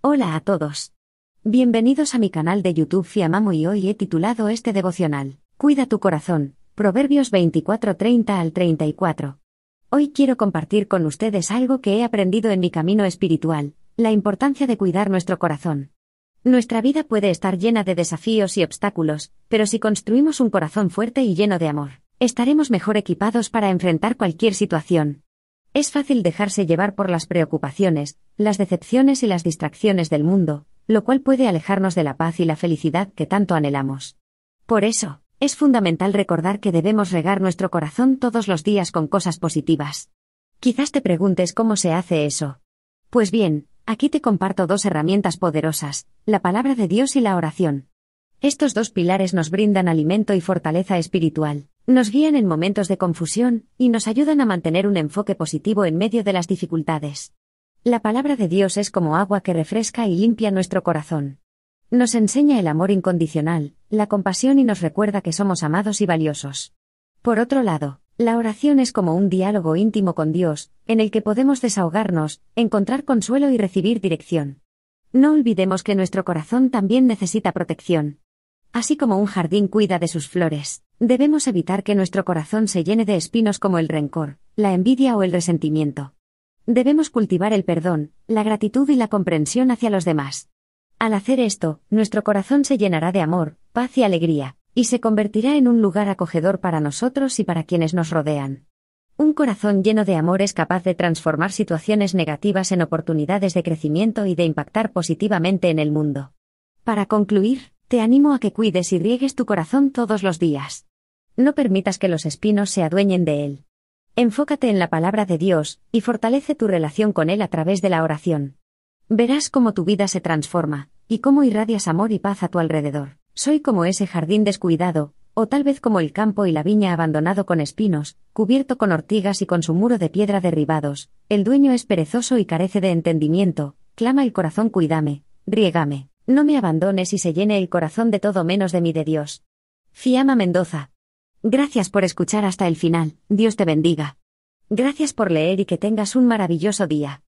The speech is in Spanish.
Hola a todos. Bienvenidos a mi canal de YouTube Fiamamo y hoy he titulado este devocional, Cuida tu corazón, Proverbios 24:30 al 34. Hoy quiero compartir con ustedes algo que he aprendido en mi camino espiritual, la importancia de cuidar nuestro corazón. Nuestra vida puede estar llena de desafíos y obstáculos, pero si construimos un corazón fuerte y lleno de amor, estaremos mejor equipados para enfrentar cualquier situación. Es fácil dejarse llevar por las preocupaciones, las decepciones y las distracciones del mundo, lo cual puede alejarnos de la paz y la felicidad que tanto anhelamos. Por eso, es fundamental recordar que debemos regar nuestro corazón todos los días con cosas positivas. Quizás te preguntes cómo se hace eso. Pues bien, Aquí te comparto dos herramientas poderosas, la palabra de Dios y la oración. Estos dos pilares nos brindan alimento y fortaleza espiritual, nos guían en momentos de confusión, y nos ayudan a mantener un enfoque positivo en medio de las dificultades. La palabra de Dios es como agua que refresca y limpia nuestro corazón. Nos enseña el amor incondicional, la compasión y nos recuerda que somos amados y valiosos. Por otro lado, la oración es como un diálogo íntimo con Dios, en el que podemos desahogarnos, encontrar consuelo y recibir dirección. No olvidemos que nuestro corazón también necesita protección. Así como un jardín cuida de sus flores, debemos evitar que nuestro corazón se llene de espinos como el rencor, la envidia o el resentimiento. Debemos cultivar el perdón, la gratitud y la comprensión hacia los demás. Al hacer esto, nuestro corazón se llenará de amor, paz y alegría, y se convertirá en un lugar acogedor para nosotros y para quienes nos rodean. Un corazón lleno de amor es capaz de transformar situaciones negativas en oportunidades de crecimiento y de impactar positivamente en el mundo. Para concluir, te animo a que cuides y riegues tu corazón todos los días. No permitas que los espinos se adueñen de él. Enfócate en la palabra de Dios, y fortalece tu relación con Él a través de la oración. Verás cómo tu vida se transforma, y cómo irradias amor y paz a tu alrededor. Soy como ese jardín descuidado, o tal vez como el campo y la viña abandonado con espinos, cubierto con ortigas y con su muro de piedra derribados, el dueño es perezoso y carece de entendimiento, clama el corazón cuídame, riégame, no me abandones y se llene el corazón de todo menos de mí de Dios. Fiamma Mendoza. Gracias por escuchar hasta el final, Dios te bendiga. Gracias por leer y que tengas un maravilloso día.